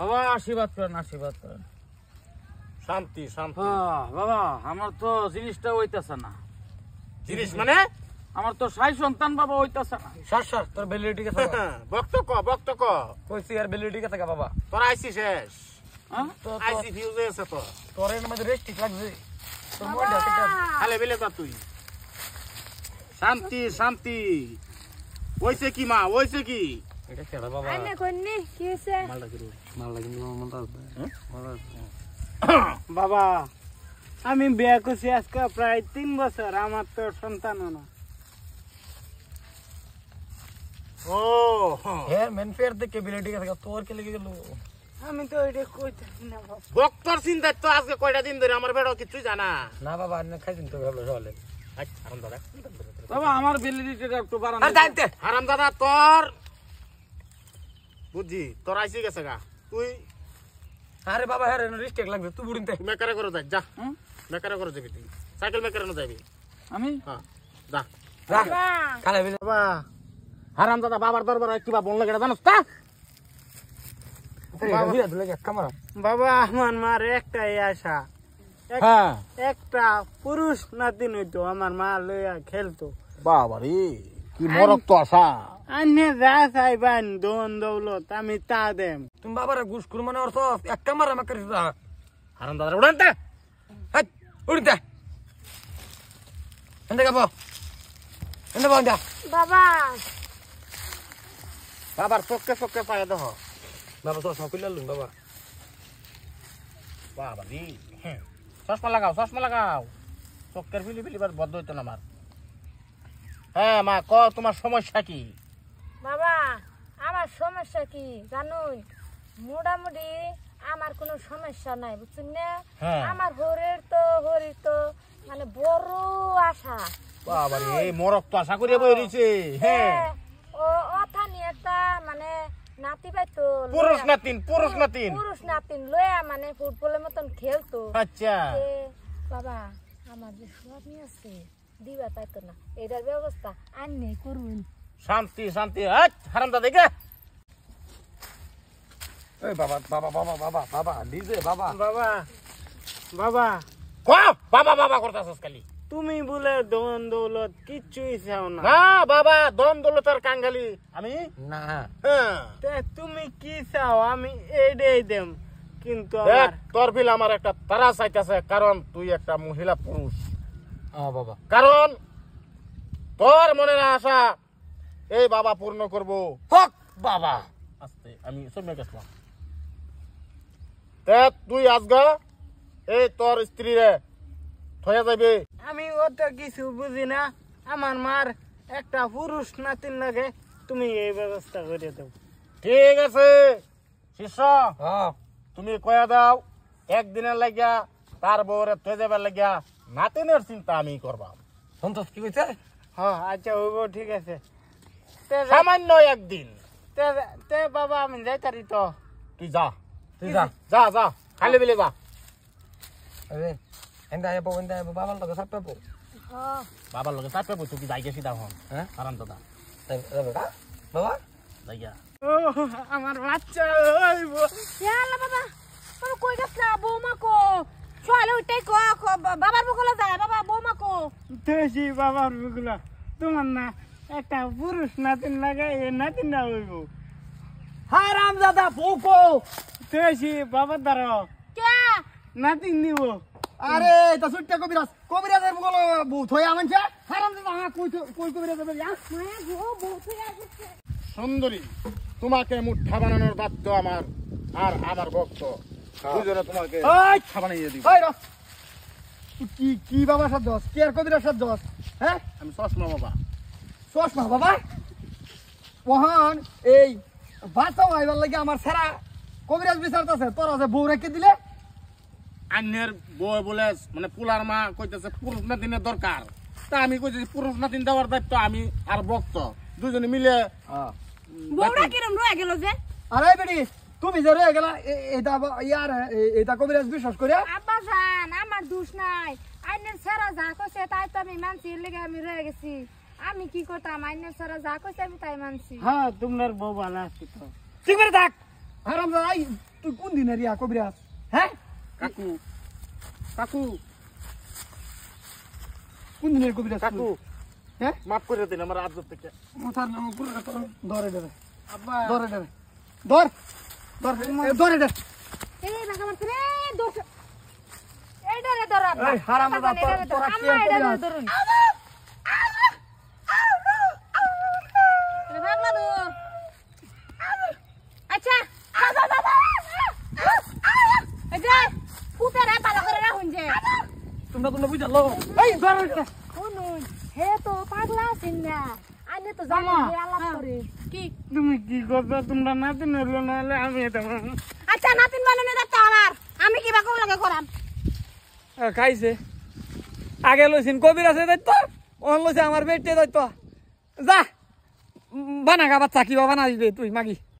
বাবা আশীর্বাদ করেন আশীর্বাদ করেন শান্তি শান্তি বাবা আমার তো জিনিসটা হইতেছে না জিনিস মানে আমার তো সাই সন্তান বাবা হইতাছে না সর সর তোর ভ্যালিডিটি কাছে বক্ত ক বক্ত ক কইছি আর ভ্যালিডিটি কাছে বাবা তোর আইসি শেষ আইসি ফিউজ হয়েছে তো তোর এর মধ্যে রেস্ট ঠিক লাগছে তোর মোবাইল খালে বেলে কর তুই শান্তি শান্তি ওইছে কি মা ওইছে কি বাবা আমি বিয়ে করছি আজকে প্রায় তিন বছর আমার তো সন্তান তোর কে লেগে গেল আমি তো ওইটা কইতাছি চিন্তা তো আজকে কয়টা দিন ধরে আমার বেড়াও কিছু জানা না বাবা আমি খাই দিন বাবা আমার বিলেটিটা আরাম দাদা তোর বুঝছি তোর আইসি গেছে গা তুই আরে বাবা হ্যাঁ রিস্টেক লাগবে তুই বুড়িন তাই মেকারে করে যাই যা মেকারে করে যাবি তুই সাইকেল মেকারে না যাবি আমি হ্যাঁ যা কিবা বন বাবা আমার হ্যাঁ। একটা হইতো আমার মা লইয়া খেলতো বাবা রে কি মরক তো আনে যা চাইবান দোন দৌলত আমি তা দেম তুমি বাবার ঘুষ খুর মানে অর্থ এক কামার আমাকে করিস হারাম দাদা উড়ান তা উড়িন তা এনে গাবো এনে বাবা বাবা বাবার চোখকে চোখকে পায়ে দেহ বাবা তোর সকলে লুন বাবা বাবা রে হ্যাঁ। চশমা লাগাও চশমা লাগাও চোখের ফিলি ফিলি এবার বদ্ধ হইতো না আমার হ্যাঁ মা ক তোমার সমস্যা কি আমার সমস্যা কি জানুন মোটামুটি আমার কোনো সমস্যা নাই বুঝছেন না হ্যাঁ। আমার হরের তো হরির তো মানে বড় আশা বাবা এই মরক তো আশা করে বই রইছে হ্যাঁ।, হ্যাঁ ও অথা নি একটা মানে নাতি ভাই তো পুরুষ নাতিন পুরুষ নাতিন পুরুষ নাতিন লয়া মানে ফুটবলের মতন খেলতো আচ্ছা বাবা আমার যে স্বামী আছে দিবা পাইতো না এটার ব্যবস্থা আর নেই করুন শান্তি শান্তি আচ্ছা, হারামদা দেখে তুমি বলে দন দৌলত কিচ্ছুই চাও না বাবা দন দৌলত আর কাঙ্গালি আমি না হ্যাঁ। তুমি কি চাও আমি এডেই দেম কিন্তু তোর ফিল আমার একটা তারা চাইতেছে কারণ তুই একটা মহিলা পুরুষ বাবা কারণ তোর না আশা এই বাবা পূর্ণ করবো বাবা আস্তে আমি তে তুই আজগা এই তোর স্ত্রী রে থয়া যাবে আমি অত কিছু বুঝি না আমার মার একটা পুরুষ নাতিন লাগে তুমি এই ব্যবস্থা করে দাও ঠিক আছে শিষ্য হ্যাঁ। তুমি কয়া দাও একদিনের লাগিয়া তার বউরে থয়ে যাবার লাগিয়া নাতিনের চিন্তা আমি করবা সন্তোষ কি কইছে হ্যাঁ আচ্ছা হইব ঠিক আছে সামান্য একদিন তে তে বাবা আমি যাইতারি তো তুই যা যা যা যা খালি যা বাবার লগে সাপ পাবো হ্যাঁ? কো চলে উঠে কো বাবার বুকলা যায় বাবা বৌমা কো দেশি বাবার বুকলা তোমার না একটা পুরুষ নাতিন লাগাই নাতিন না হইব হারাম দাদা বউ কো শেষি বাবার দ্বারা কে নাতিং নিব আরে এটা সুট্টা কবিরাজ কবিরাজের বল ভূত হয়ে আনছে হারাম দাদা হ্যাঁ কই কই কবিরাজ বলে সুন্দরী তোমাকে মুঠা বানানোর বাধ্য আমার আর আমার ভক্ত হ্যাঁ। দুজনে তোমাকে ওই খাবার নিয়ে ওই কি কি বাবা সাথ দশ কি আর কবিরাজ সাথ দশ হ্যাঁ আমি চশমা বাবা চশমা বাবা ওহান এই বাঁচাও আইবার লাগে আমার সারা কবিরাজ বিচারতেছে তোর আছে বউ রেখে দিলে আন্যের বউ বলে মানে পুলার মা কইতেছে পুরুষ না দিনের দরকার তা আমি কইতেছি পুরুষ না দিন দেওয়ার দায়িত্ব আমি আর বক্ত দুজনে মিলে হ্যাঁ। বউরা কিরম রয়ে গেল যে আরে বেটি তুমি যে রয়ে গেলা এটা ইয়ার এটা কবিরাজ বিশ্বাস করে আব্বা জান আমার দোষ নাই আইনের সারা যা কইছে তাই তো আমি মানছি লেগে আমি রয়ে গেছি আমি কি করতাম আইনের সারা যা কইছে আমি তাই মানছি হ্যাঁ তোমার বউ ভালো আছে তো ঠিক থাক হারাম দাদাই তুই কোন দিনের ইয়া কবিরাজ হ্যাঁ কাকু কাকু কোন দিনের কবিরাজ কাকু হ্যাঁ মাফ করে দিন আমার আজ থেকে মাথার নাম পুরো ধরে ধরে আব্বা ধরে ধরে ধর ধর ধরে ধরে এই বাবা মারছে রে দোষ এডারে ধর আব্বা হারাম দাদা তোরা কি করিস এটা লো এই ধরো শুনুন হে তো পাগলা কি তুমি কি করবে তোমরা নাতিন হলো না আমি এটা আচ্ছা নাতিন বলো না তো আমার আমি কি বা কব লাগে করাম খাইছে আগে লইছেন কবির আছে দায়িত্ব অন লইছে আমার বেটে দায়িত্ব যা বানাগা বাচ্চা কিবা বানা দিবে তুই মাগি